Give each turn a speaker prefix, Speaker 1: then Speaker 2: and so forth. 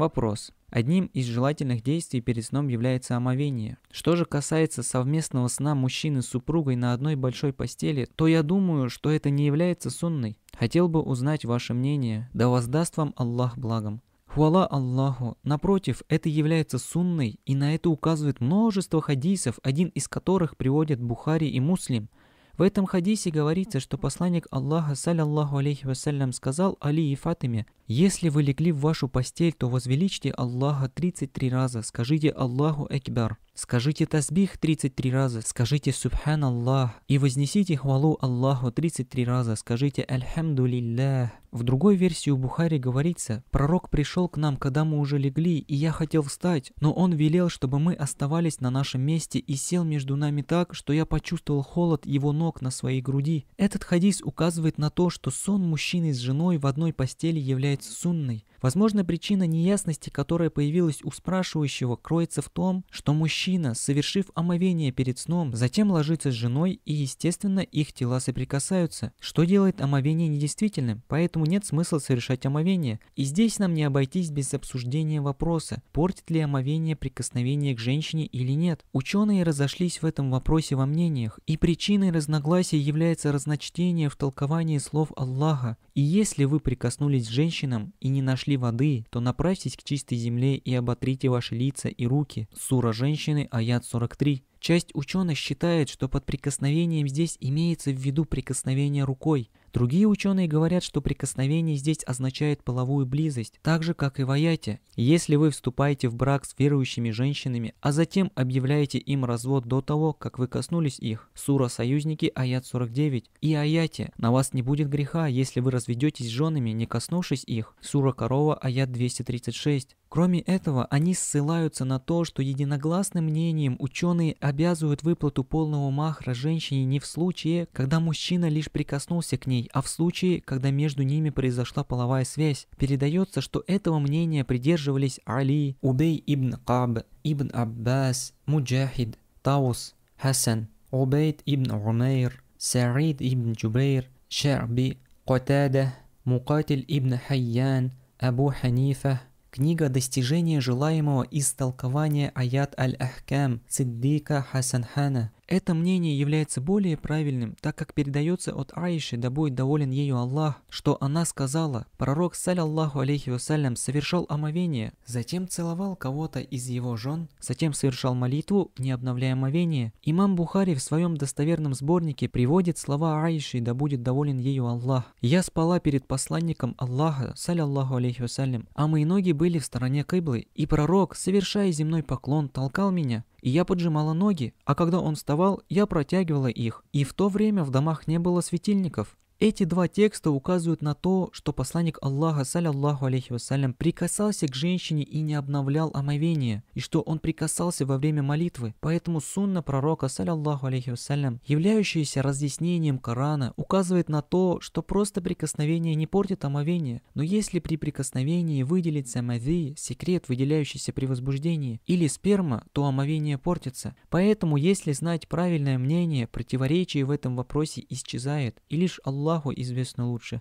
Speaker 1: Вопрос. Одним из желательных действий перед сном является омовение. Что же касается совместного сна мужчины с супругой на одной большой постели, то я думаю, что это не является сунной. Хотел бы узнать ваше мнение. Да воздаст вам Аллах благом. Хвала Аллаху. Напротив, это является сунной, и на это указывает множество хадисов, один из которых приводят Бухари и Муслим. В этом хадисе говорится, что посланник Аллаха, саллиллаху алейхи вассалям, сказал Али и Фатиме, если вы легли в вашу постель, то возвеличьте Аллаха 33 раза, скажите Аллаху Экбар, скажите Тазбих 33 раза, скажите Субхан Аллах и вознесите хвалу Аллаху 33 раза, скажите Альхамду Лиллях. В другой версии у Бухари говорится, пророк пришел к нам, когда мы уже легли, и я хотел встать, но он велел, чтобы мы оставались на нашем месте и сел между нами так, что я почувствовал холод его ног на своей груди. Этот хадис указывает на то, что сон мужчины с женой в одной постели является сунной, Возможно, причина неясности, которая появилась у спрашивающего, кроется в том, что мужчина, совершив омовение перед сном, затем ложится с женой и, естественно, их тела соприкасаются, что делает омовение недействительным, поэтому нет смысла совершать омовение. И здесь нам не обойтись без обсуждения вопроса, портит ли омовение прикосновение к женщине или нет. Ученые разошлись в этом вопросе во мнениях, и причиной разногласий является разночтение в толковании слов Аллаха. И если вы прикоснулись к женщинам и не нашли нашли воды, то направьтесь к чистой земле и оботрите ваши лица и руки. Сура женщины, аят 43. Часть ученых считает, что под прикосновением здесь имеется в виду прикосновение рукой. Другие ученые говорят, что прикосновение здесь означает половую близость, так же, как и в аяте. Если вы вступаете в брак с верующими женщинами, а затем объявляете им развод до того, как вы коснулись их, сура «Союзники», аят 49, и аяте, на вас не будет греха, если вы разведетесь с женами, не коснувшись их, сура «Корова», аят 236. Кроме этого, они ссылаются на то, что единогласным мнением ученые обязывают выплату полного махра женщине не в случае, когда мужчина лишь прикоснулся к ней, а в случае, когда между ними произошла половая связь. Передается, что этого мнения придерживались Али, Убей ибн Каб, ибн Аббас, Муджахид, Таус, Хасан, Убейт ибн Умейр, Са'рид ибн Джубейр, Шарби, Котада, Мукатиль ибн Хайян, Абу Ханифа, Книга «Достижение желаемого» из толкования аят аль-Ахкам Сиддика Хасанхана. Это мнение является более правильным, так как передается от Аиши, да будет доволен ею Аллах, что она сказала, пророк, саллиллаху алейхи вассалям, совершал омовение, затем целовал кого-то из его жен, затем совершал молитву, не обновляя омовение. Имам Бухари в своем достоверном сборнике приводит слова Аиши, да будет доволен ею Аллах. «Я спала перед посланником Аллаха, саллиллаху алейхи вассалям, а мои ноги были в стороне Кыблы, и пророк, совершая земной поклон, толкал меня и я поджимала ноги, а когда он вставал, я протягивала их, и в то время в домах не было светильников. Эти два текста указывают на то, что посланник Аллаха, саллиллаху алейхи вассалям, прикасался к женщине и не обновлял омовение, и что он прикасался во время молитвы. Поэтому сунна пророка, саллиллаху алейхи вассалям, являющаяся разъяснением Корана, указывает на то, что просто прикосновение не портит омовение. Но если при прикосновении выделится мази, секрет, выделяющийся при возбуждении, или сперма, то омовение портится. Поэтому, если знать правильное мнение, противоречие в этом вопросе исчезает, и лишь Аллах благо і, лучше.